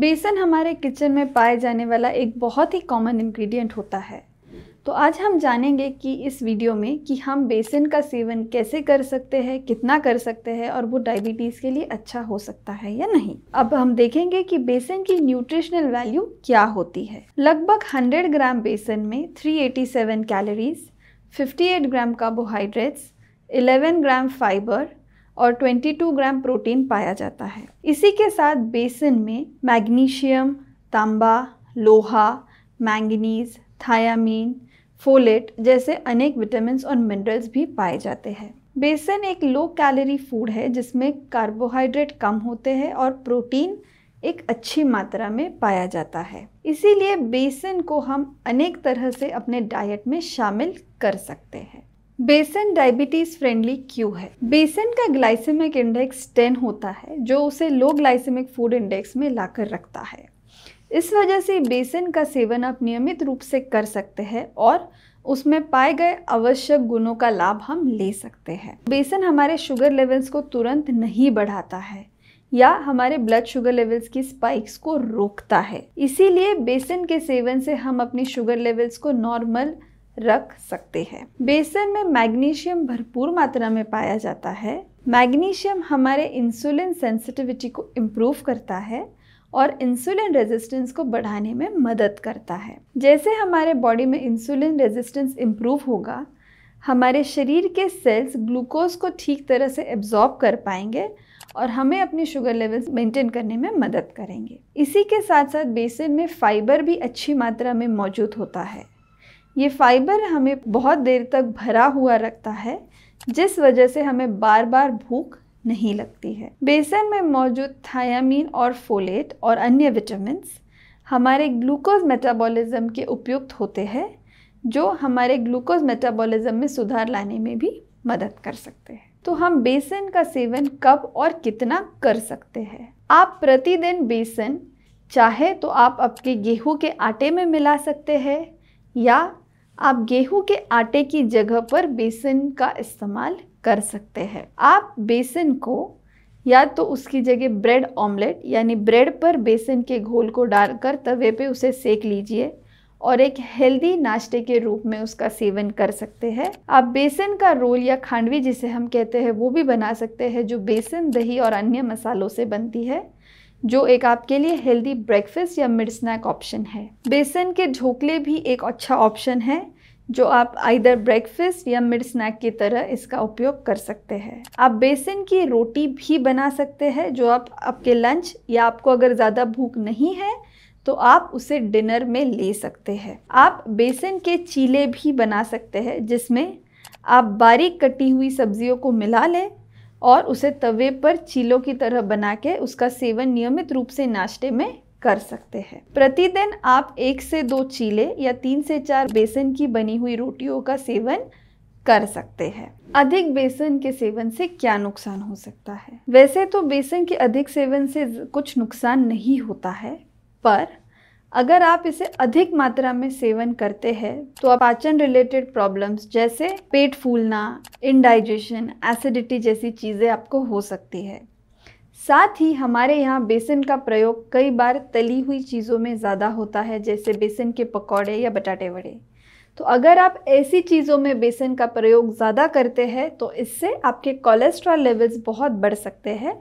बेसन हमारे किचन में पाए जाने वाला एक बहुत ही कॉमन इंग्रेडिएंट होता है तो आज हम जानेंगे कि इस वीडियो में कि हम बेसन का सेवन कैसे कर सकते हैं कितना कर सकते हैं और वो डायबिटीज़ के लिए अच्छा हो सकता है या नहीं अब हम देखेंगे कि बेसन की न्यूट्रिशनल वैल्यू क्या होती है लगभग 100 ग्राम बेसन में 387 calories fifty gram carbohydrates eleven gram fibre और 22 ग्राम प्रोटीन पाया जाता है इसी के साथ बेसन में मैग्नीशियम तांबा लोहा मैंगनीज थायामीन फोलेट जैसे अनेक विटामिन और मिनरल्स भी पाए जाते हैं बेसन एक लो कैलोरी फूड है जिसमें कार्बोहाइड्रेट कम होते हैं और प्रोटीन एक अच्छी मात्रा में पाया जाता है इसीलिए बेसन को हम अनेक तरह से अपने डाइट में शामिल कर सकते हैं बेसन डायबिटीज फ्रेंडली क्यों है बेसन का ग्लाइसेमिक इंडेक्स 10 होता है जो उसे लो ग्लाइसेमिक फूड इंडेक्स में लाकर रखता है इस वजह से बेसन का सेवन आप नियमित रूप से कर सकते हैं और उसमें पाए गए आवश्यक गुणों का लाभ हम ले सकते हैं बेसन हमारे शुगर लेवल्स को तुरंत नहीं बढ़ाता है या हमारे ब्लड शुगर लेवल्स की स्पाइक्स को रोकता है इसीलिए बेसन के सेवन से हम अपनी शुगर लेवल्स को नॉर्मल रख सकते हैं बेसन में मैग्नीशियम भरपूर मात्रा में पाया जाता है मैग्नीशियम हमारे इंसुलिन सेंसिटिविटी को इम्प्रूव करता है और इंसुलिन रेजिस्टेंस को बढ़ाने में मदद करता है जैसे हमारे बॉडी में इंसुलिन रेजिस्टेंस इम्प्रूव होगा हमारे शरीर के सेल्स ग्लूकोज को ठीक तरह से एब्जॉर्ब कर पाएंगे और हमें अपने शुगर लेवल्स मेंटेन करने में मदद करेंगे इसी के साथ साथ बेसन में फाइबर भी अच्छी मात्रा में मौजूद होता है ये फाइबर हमें बहुत देर तक भरा हुआ रखता है जिस वजह से हमें बार बार भूख नहीं लगती है बेसन में मौजूद थायामीन और फोलेट और अन्य विटामिन हमारे ग्लूकोज मेटाबॉलिज्म के उपयुक्त होते हैं जो हमारे ग्लूकोज मेटाबॉलिज्म में सुधार लाने में भी मदद कर सकते हैं तो हम बेसन का सेवन कब और कितना कर सकते हैं आप प्रतिदिन बेसन चाहे तो आप आपके गेहूं के आटे में मिला सकते हैं या आप गेहूं के आटे की जगह पर बेसन का इस्तेमाल कर सकते हैं आप बेसन को या तो उसकी जगह ब्रेड ऑमलेट यानी ब्रेड पर बेसन के घोल को डालकर तवे पे उसे सेक लीजिए और एक हेल्दी नाश्ते के रूप में उसका सेवन कर सकते हैं आप बेसन का रोल या खांडवी जिसे हम कहते हैं वो भी बना सकते हैं जो बेसन दही और अन्य मसालों से बनती है जो एक आपके लिए हेल्दी ब्रेकफास्ट या मिड स्नैक ऑप्शन है बेसन के झोंकले भी एक अच्छा ऑप्शन है जो आप आइदर ब्रेकफास्ट या मिड स्नैक की तरह इसका उपयोग कर सकते हैं आप बेसन की रोटी भी बना सकते हैं जो आप आपके लंच या आपको अगर ज़्यादा भूख नहीं है तो आप उसे डिनर में ले सकते हैं आप बेसन के चीले भी बना सकते हैं जिसमें आप बारीक कटी हुई सब्जियों को मिला लें और उसे तवे पर चीलों की तरह बना के उसका सेवन नियमित रूप से नाश्ते में कर सकते हैं प्रतिदिन आप एक से दो चीले या तीन से चार बेसन की बनी हुई रोटियों का सेवन कर सकते हैं अधिक बेसन के सेवन से क्या नुकसान हो सकता है वैसे तो बेसन के अधिक सेवन से कुछ नुकसान नहीं होता है पर अगर आप इसे अधिक मात्रा में सेवन करते हैं तो आप पाचन रिलेटेड प्रॉब्लम्स जैसे पेट फूलना इनडाइजेशन एसिडिटी जैसी चीज़ें आपको हो सकती है साथ ही हमारे यहाँ बेसन का प्रयोग कई बार तली हुई चीज़ों में ज़्यादा होता है जैसे बेसन के पकौड़े या बटाटे वड़े तो अगर आप ऐसी चीज़ों में बेसन का प्रयोग ज़्यादा करते हैं तो इससे आपके कोलेस्ट्रॉल लेवल्स बहुत बढ़ सकते हैं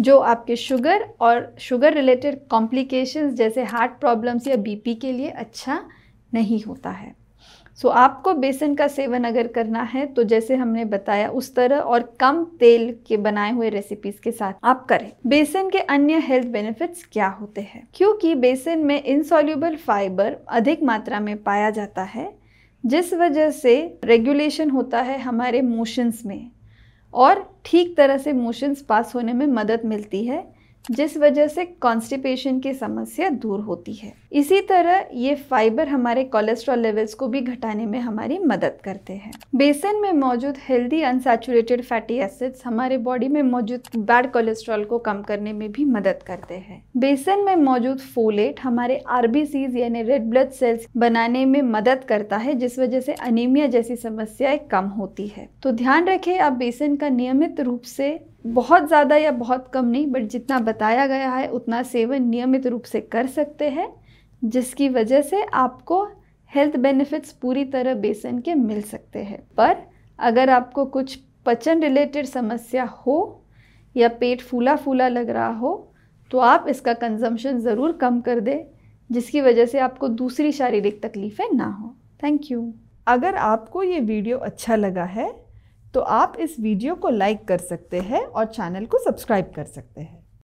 जो आपके शुगर और शुगर रिलेटेड कॉम्प्लिकेशंस जैसे हार्ट प्रॉब्लम्स या बीपी के लिए अच्छा नहीं होता है सो so, आपको बेसन का सेवन अगर करना है तो जैसे हमने बताया उस तरह और कम तेल के बनाए हुए रेसिपीज के साथ आप करें बेसन के अन्य हेल्थ बेनिफिट्स क्या होते हैं क्योंकि बेसन में इनसॉल्यूबल फाइबर अधिक मात्रा में पाया जाता है जिस वजह से रेगुलेशन होता है हमारे मोशंस में और ठीक तरह से मोशंस पास होने में मदद मिलती है जिस वजह से कॉन्स्टिपेशन की समस्या दूर होती है इसी तरह ये फाइबर हमारे कोलेस्ट्रॉल लेवल्स को भी घटाने में हमारी मदद करते हैं बेसन में मौजूद हेल्दी अनसेचुरेटेड फैटी एसिड्स हमारे बॉडी में मौजूद बैड कोलेस्ट्रॉल को कम करने में भी मदद करते हैं बेसन में मौजूद फोलेट हमारे आर यानी रेड ब्लड सेल्स बनाने में मदद करता है जिस वजह से अनिमिया जैसी समस्याएं कम होती है तो ध्यान रखें आप बेसन का नियमित रूप से बहुत ज़्यादा या बहुत कम नहीं बट जितना बताया गया है उतना सेवन नियमित रूप से कर सकते हैं जिसकी वजह से आपको हेल्थ बेनिफिट्स पूरी तरह बेसन के मिल सकते हैं पर अगर आपको कुछ पचन रिलेटेड समस्या हो या पेट फूला फूला लग रहा हो तो आप इसका कंजम्पशन ज़रूर कम कर दें जिसकी वजह से आपको दूसरी शारीरिक तकलीफ़ें ना हो थैंक यू अगर आपको ये वीडियो अच्छा लगा है तो आप इस वीडियो को लाइक कर सकते हैं और चैनल को सब्सक्राइब कर सकते हैं